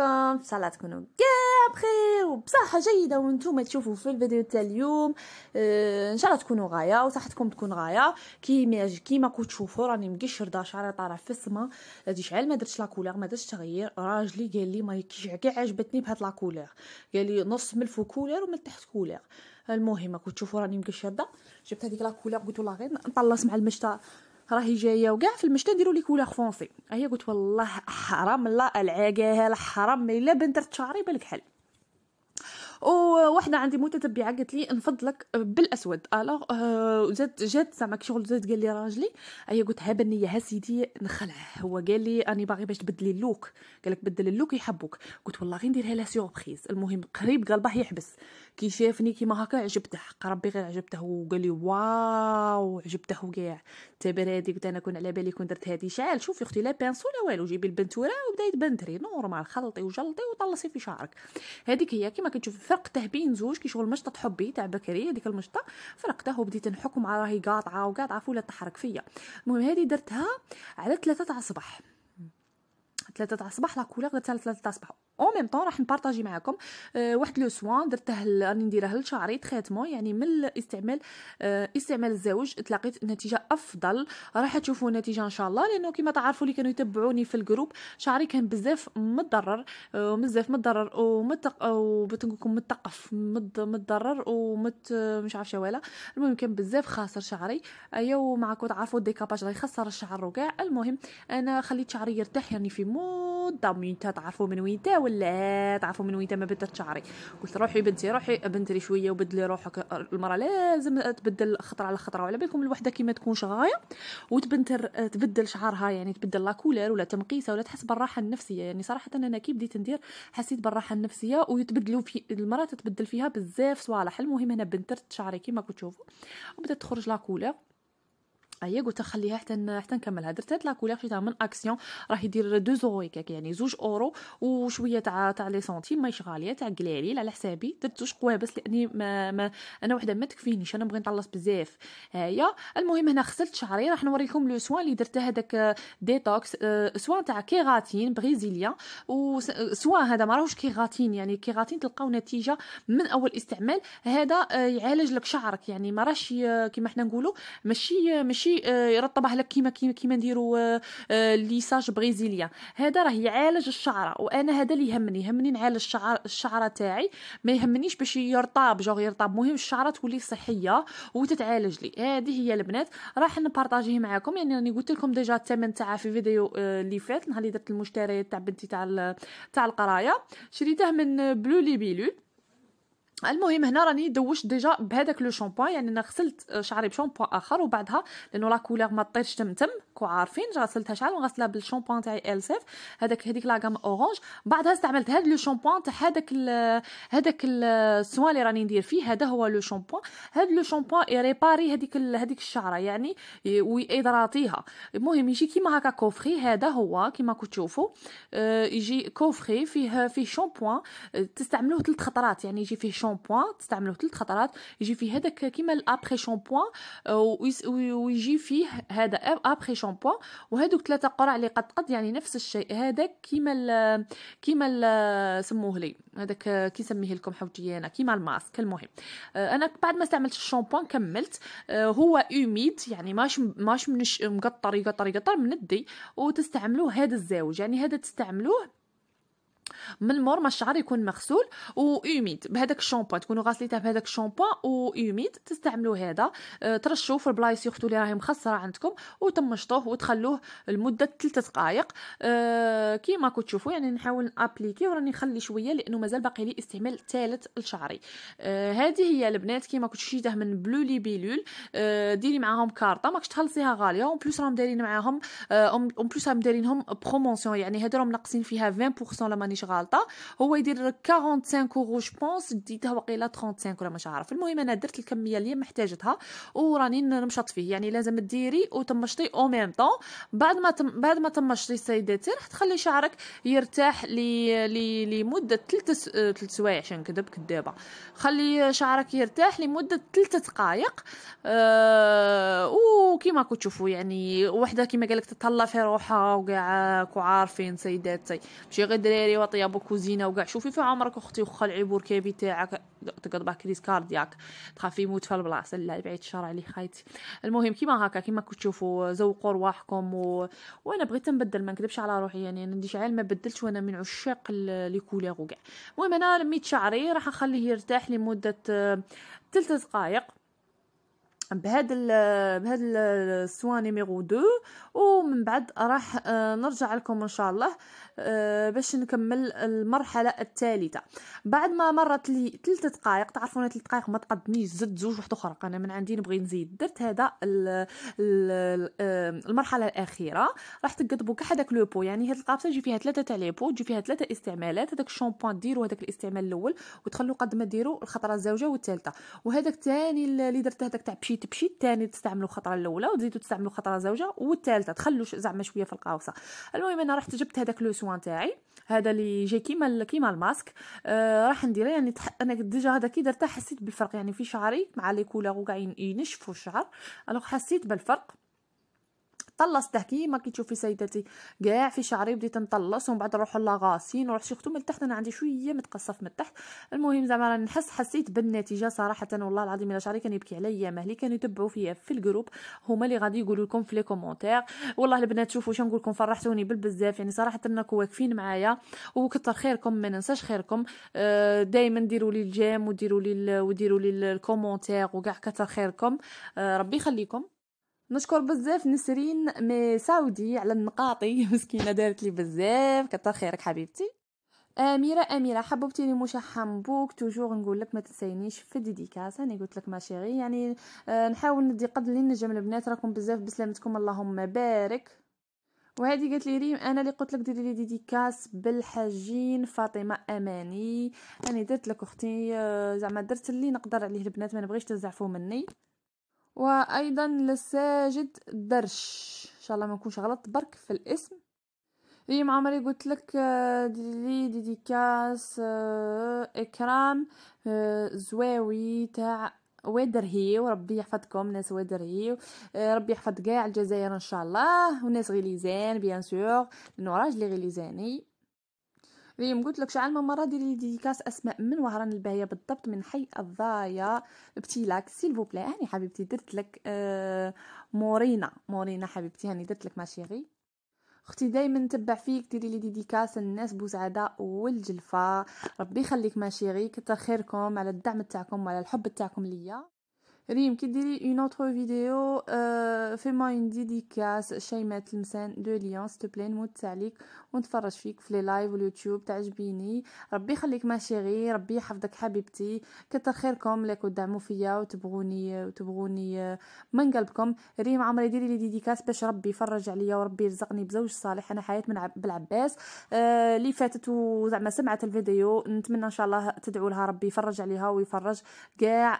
عليكم ان شاء الله تكونوا كاع بخير وبصحه جيده وانتم تشوفوا في الفيديو تاع اليوم آه، ان شاء الله تكونوا غايه وصحتكم تكون غايه كيما كيما كنت تشوفوا راني مقشرده شعري طالع في السما هادي شعال ما درتش لاكولير ما درتش تغيير راجلي قال لي ما كاع عجبتني بهاد لاكولير قال لي نص من الفوق كولور ومن تحت كولور المهم كنت تشوفوا راني مقشرده جبت هذيك لاكولير قلت والله غير نطلص مع المشتا راهي جايه وكاع في المشتى نديرو لي كولور فونسي هي قلت والله حرام لا العقاها حرام الا بندرت شعري بالك حل وواحده عندي متتبعه قالت لي نفضلك بالاسود الوغ آه جات جات زعما شغل زاد قال لي راجلي هي قلت ها بنيه ها سيدي نخلعه هو قال لي اني باغي باش تبدلي اللوك قالك بدل اللوك يحبوك قلت والله غير نديرها لها سيربريز المهم قريب قلبه يحبس كي شافني كيما هكا عجبته حق ربي غير عجبته وقال لي واو عجبته كاع تبر هادي قلت انا كون على بالي كون درت هادي شعال شوفي اختي لا بانسو لا والو جيبي البنتوره وبدا يتبنتري نورمال خلطي وجلطي وطلصي في شعرك هذيك هي كيما كتشوف فرقته بين زوج كي شغل مشطه حبي تاع بكري هذيك المشطه فرقته وبديت نحكم على راهي قاطعه وقاطعه فولا تحرك فيا المهم هذه درتها على ثلاثة تاع الصباح ثلاثة تاع الصباح لا كولور درتها على ثلاثة تاع الصباح اون ميم طون راح نبارطاجي معاكم أه واحد لو سوان درته راني نديره لشعري تريتمون يعني من الاستعمال أه استعمال الزوج تلاقيت نتيجه افضل راح تشوفوا النتيجه ان شاء الله لانه كما تعرفوا اللي كانوا يتبعوني في الجروب شعري كان بزاف متضرر أه بزاف متضرر ومتق وبتنقولكم متقف مت متضرر ومت مش عارف شوالا المهم كان بزاف خاسر شعري ايا معكم تعرفوا الديكاباج غيخسر الشعر وكاع المهم انا خليت شعري يرتاح يعني في مو شنو تعرفوا من وين ولا تعرفوا من وين ما بدات شعري قلت روحي بنتي روحي بنتري شويه وبدلي روحك المراه لازم تبدل خطره على خطره وعلى بالكم الوحده كي ما تكونش غايه وتبنتر تبدل شعرها يعني تبدل لاكولار ولا تمقيسه ولا تحس بالراحه النفسيه يعني صراحه انا كي بديت ندير حسيت بالراحه النفسيه ويتبدلوا في المراه تتبدل فيها بزاف صوالح المهم هنا بنترت شعري كيما كتشوفوا وبدات تخرج لاكولار هي قلت خليها حتى حتى نكملها درت لا كولير شريتها من اكسيون راه يدير 2 اورو كاك يعني زوج اورو وشويه تاع تاع لي سنتيم ماهيش غاليه تاع قليل على حسابي درت زوج قوابس لاني ما, ما انا وحده ما تكفينيش انا بغيت نطلص بزاف هيا المهم هنا غسلت شعري راح نوريكم لو سوان اللي درته هذاك ديتوكس آه، سوان تاع كيغاتين بريزيليان وسوان آه، هذا ما راهوش كيغاتين يعني كيغاتين تلقاو نتيجه من اول استعمال هذا آه، يعالج لك شعرك يعني ما راهش كيما حنا نقولوا ماشي ماشي ماشي آه، يرطبه لك كيما كيما كيما نديرو آه، آه، ليساج بريزيليا هذا راه يعالج الشعره وانا هذا اللي يهمني يهمني نعالج الشعر الشعره تاعي ما يهمنيش باش يرطب جوغ يرطب مهم الشعره تولي صحيه وتتعالج لي هذه هي البنات راح نبارطاجيه معكم يعني راني قلت لكم ديجا الثمن تاعها في فيديو اللي فات نهار اللي درت المشتريات تاع بنتي تاع تاع القرايه شريته من بلو لي بيلول المهم هنا راني دوشت ديجا بهذاك لو شامبوان يعني انا غسلت آه، شعري بشامبوان اخر وبعدها لانه لا كولور ما طيرش تم تم كو عارفين غسلتها شعري وغسلها بالشامبوان تاعي السيف هذاك هذيك غام اورانج بعدها استعملت هذا لو شامبوان تاع هذاك هذاك السوان اللي راني ندير فيه هذا هو لو شامبوان هذا لو شامبوان يريباري هذيك هذيك الشعره يعني ويضراطيها المهم يجي كيما هكا كوفري هذا هو كيما كنت تشوفوا آه، يجي كوفري فيه فيه شامبوان آه، تستعملوه ثلاث خطرات يعني يجي فيه شامبوان تستعملوه ثلاث خطرات يجي فيه هذاك كيما الابخي شامبوان آه، ويجي فيه هذا ابخي شامبوان وهذوك ثلاثه قرع اللي قد قد يعني نفس الشيء هذاك كيما ال كيما ال سموه لي هذاك كي نسميه لكم حوتي انا كيما الماسك المهم آه، انا بعد ما استعملت الشامبوان كملت آه، هو اوميد يعني ماش ماش مقطر يقطر يقطر من الدي وتستعملوه هذا الزاوج يعني هذا تستعملوه من مور ما الشعر يكون مغسول و يوميد بهذاك الشامبو تكونوا غاسليته بهذاك و يوميد تستعملوا هذا آه، ترشوه في البلايص يختو اللي راهي مخسره عندكم وتمشطوه وتخلوه لمده 3 دقائق أه كيما كنت تشوفوا يعني نحاول نابليكي وراني نخلي شويه لانه مازال باقي لي استعمال ثالث لشعري آه، هذه هي البنات كيما كنت شريته من بلو لي بيلول أه ديري معاهم كارطه ماكش تخلصيها غاليه اون بلوس راهم دايرين معاهم اون آه، بلوس راهم دايرينهم بروموسيون يعني هادو راهم ناقصين فيها 20% لا مانيش غالطه هو يدير 45 اورو جو بونس ديتها وقيله 35 ولا مش عارف المهم انا درت الكميه اللي محتاجتها وراني نمشط فيه يعني لازم ديري وتمشطي او ميم طون بعد ما تم بعد ما تمشطي سيداتي راح تخلي شعرك يرتاح لي لي لمده 3 3 سوايع عشان كذب كدابه خلي شعرك يرتاح لمده 3 دقائق أه وكيما كنت تشوفوا يعني وحده كيما قالك تتهلا في روحها وكاع كو عارفين سيداتي ماشي غير دراري دابا طيابو كوزينه وكاع شوفي في عمرك اختي وخا العيبور كيبي تاعك تقعد باك كريز كاردياك تخافي يموت في البلاصه لا بعيد الشر عليه خايتي المهم كيما هكا كيما تشوفوا زوقوا رواحكم و... وانا بغيت نبدل ما نكذبش على روحي يعني انا شعال ما بدلتش وانا من عشاق لي كوليغ وكاع المهم انا لميت شعري راح اخليه يرتاح لمده ثلاث آه، دقائق بهذا بهذا السوا نيميرو 2 ومن بعد راح آه، نرجع لكم ان شاء الله آه، باش نكمل المرحله الثالثه بعد ما مرت لي 3 دقائق تعرفون 3 دقائق ما تقدنيش زدت زوج وحده اخرى انا من عندي نبغي نزيد درت هذا آه، المرحله الاخيره راح تقطبوا كحداك لو بو يعني هاد القابسه تجي فيها ثلاثه تاع لي بو تجي فيها ثلاثه استعمالات هذاك الشامبوان ديروا هذاك الاستعمال الاول وتخلوا قد ما ديروا الخطره الزوجه والثالثه وهذاك الثاني اللي درت هذاك تاع بشي تمشي تمشي الثاني تستعملوا الخطره الاولى وتزيدوا تستعملوا خطره زوجه والثالثه تخلوا زعما شويه في القاوصه المهم انا رحت جبت هذاك لو سوان تاعي هذا اللي جاي كيما كيما الماسك آه راح نديره يعني تح... انا ديجا هذا كي درته حسيت بالفرق يعني في شعري مع لي كولور وكاع ينشفوا الشعر الوغ حسيت بالفرق طلص تحكيمه كي تشوفي سيداتي كاع في شعري بديت نطلص ومن بعد نروح لاغاسين ونروح شي من لتحت انا عندي شويه متقصف من التحت المهم زعما نحس حسيت بالنتيجه صراحه والله العظيم الا شعري كان يبكي عليا مهلي كانوا يتبعوا فيا في الجروب هما اللي غادي يقولوا لكم في لي كومونتير والله البنات شوفوا شنو نقول لكم فرحتوني بالبزاف يعني صراحه انكم واقفين معايا وكثر خيركم ما ننساش خيركم آه، دائما ديروا لي الجيم وديروا لي وديروا لي الكومونتير وكاع كثر خيركم آه، ربي يخليكم نشكر بزاف نسرين مي سعودي على النقاطي مسكينه دارت لي بزاف كتر خيرك حبيبتي اميره اميره حبوبتيني مشحم بوك توجور نقول لك ما تنسينيش في ديديكاس انا قلت لك ماشيغي يعني آه، نحاول ندي قد اللي نجم البنات راكم بزاف بسلامتكم اللهم بارك وهذه قالت لي ريم انا اللي قلت لك ديري لي ديديكاس بالحاجين فاطمه اماني انا درت لك اختي آه، زعما درت اللي نقدر عليه البنات ما نبغيش تزعفوا مني وايضا للساجد درش ان شاء الله ما نكونش غلط برك في الاسم ريم عمري قلت لك آه، ديلي ديديكاس آه، اكرام آه، زواوي تاع وادرهي وربي يحفظكم ناس وادرهي ربي يحفظ كاع الجزائر ان شاء الله وناس غليزان بيان سور نوراج راجلي غليزاني اليوم قلت لك شعل من مره ديري لي ديديكاس اسماء من وهران الباهيه بالضبط من حي الضايا بتيلاك سيلفو بلا هاني حبيبتي درت لك آه، مورينا مورينا حبيبتي هاني درت لك ماشيغي اختي دائما نتبع فيك ديري لي ديديكاس الناس بوسعاده والجلفه ربي يخليك ماشيغي كتر خيركم على الدعم تاعكم وعلى الحب تاعكم ليا ريم كي ديري اون اوتر فيديو ما اون ديديكاس شيمات لمسان دو ليون ستوبلي نموت عليك ونتفرج فيك في لي لايف واليوتيوب تعجبيني ربي يخليك شيغي ربي يحفظك حبيبتي كتر خيركم لك ودعموا فيا وتبغوني وتبغوني من قلبكم ريم عمري ديري لي ديديكاس باش ربي يفرج عليا وربي يرزقني بزوج صالح انا حياه من بالعباس اللي آه فاتت وزعما سمعت الفيديو نتمنى ان شاء الله تدعوا لها ربي يفرج عليها ويفرج كاع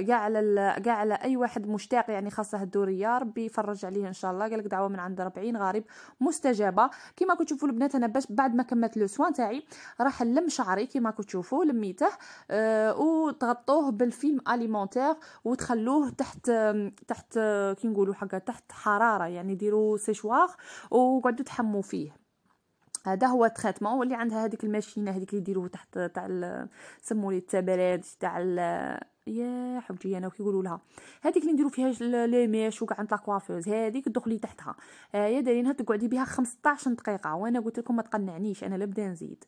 كاع على كاع على اي واحد مشتاق يعني خاصه الدوريه ربي يفرج عليه ان شاء الله قالك دعوه من عند ربعين غريب مستجابه راكم تشوفوا البنات انا باش بعد ما كملت لو سوان تاعي راح نلم شعري راكم تشوفوا لميته أه وتغطوه بالفيلم اليمونتير وتخلوه تحت تحت كي نقولوا حاجه تحت حراره يعني ديروا سيشواغ وقعدوا تحموا فيه هذا هو التريتمون واللي عندها هذيك الماشينه هذيك اللي يديروه تحت تاع سموا لي التبراد تاع يا حبجي انا كيقولوا لها هذيك اللي نديرو فيها لي ميش وكاع نتاع كوافيز هذيك دخلي تحتها آه، يا دايرينها تقعدي بها 15 دقيقه وانا قلت لكم ما تقنعنيش انا لابدا نزيد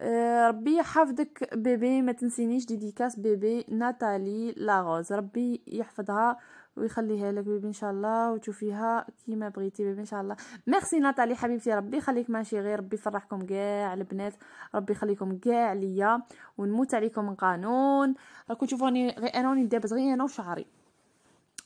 آه، ربي يحفظك بيبي ما تنسينيش ديديكاس بيبي ناتالي لاغوز ربي يحفظها ويخليها لك بيبي ان شاء الله وتشوفيها كيما بغيتي بيبي ان شاء الله ميرسي ناتالي حبيبتي ربي يخليك ماشي غير ربي يفرحكم كاع البنات ربي يخليكم كاع ليا ونموت عليكم قانون راكم تشوفوني غير انا راني دابز غير انا وشعري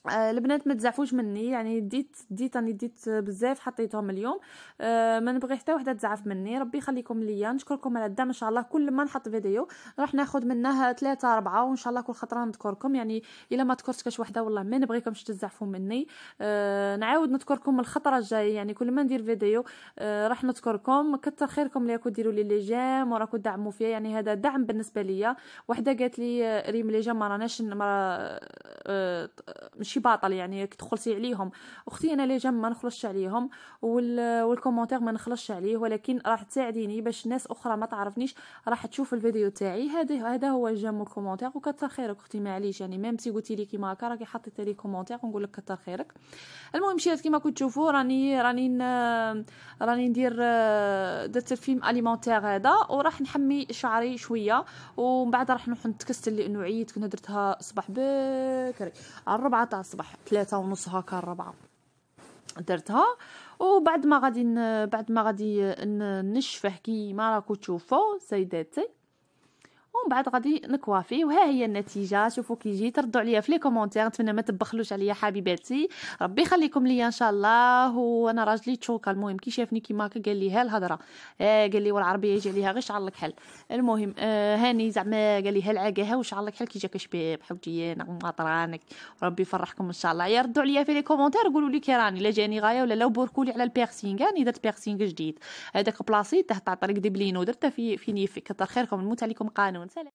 آه، البنات ما تزعفوش مني يعني ديت ديت راني ديت بزاف حطيتهم اليوم آه، ما نبغي حتى وحده تزعف مني ربي يخليكم ليا نشكركم على الدعم ان شاء الله كل ما نحط فيديو راح ناخذ منها ثلاثة أربعة وان شاء الله كل خطره نذكركم يعني الا ما كاش وحده والله ما نبغيكمش تزعفوا مني آه، نعاود نذكركم الخطره الجايه يعني كل ما ندير فيديو راح نذكركم كثر خيركم لي راكم ديروا لي لي جيم وراكم تدعموا فيا يعني هذا دعم بالنسبه ليا وحده قالت لي ريم لي جيم ما راناش مش ماشي باطل يعني تدخلتي عليهم اختي انا لي جام ما نخلصش عليهم والكومونتير ما نخلصش عليه ولكن راح تساعديني باش ناس اخرى ما تعرفنيش راح تشوف الفيديو تاعي هذا هذا هو الجام والكومونتير وكثر خيرك اختي معليش يعني ميم تي قلتي لي كيما هكا راكي حطيتي لي كومونتير ونقول لك كثر خيرك المهم شي كيما كنت تشوفوا راني راني راني ندير آه، درت الفيلم اليمونتير هذا وراح نحمي شعري شويه ومن بعد راح نروح نتكسل لانه عييت كنت درتها صباح بكري على 4 تاع الصباح ثلاثة ونص هكا ربعة درتها وبعد ما غادي بعد ما غادي نشفه كيما راكو تشوفوا سيداتي ومن بعد غادي نكوافي وها هي النتيجه شوفوا كي جي تردوا عليا في لي كومونتير نتمنى ما تبخلوش عليا حبيباتي ربي يخليكم ليا ان شاء الله وانا راجلي تشوكا المهم كي شافني كيما قال لي ها الهضره آه قال لي والعربيه يجي عليها غير شعر حل المهم آه هاني زعما قال لي ها العاقه ها وشعلك حل كي جاك شباب حوجي انا نعم، مطرانك ربي يفرحكم ان شاء الله يا ردوا عليا في لي كومونتير قولوا لي كي راني لا جاني غايه ولا لا وبوركولي على البيرسينغ راني درت بيرسينغ جديد هذاك بلاصي تاع طريق دبلينو درته في في نيفك كتر خيركم نموت عليكم قانون C'est it.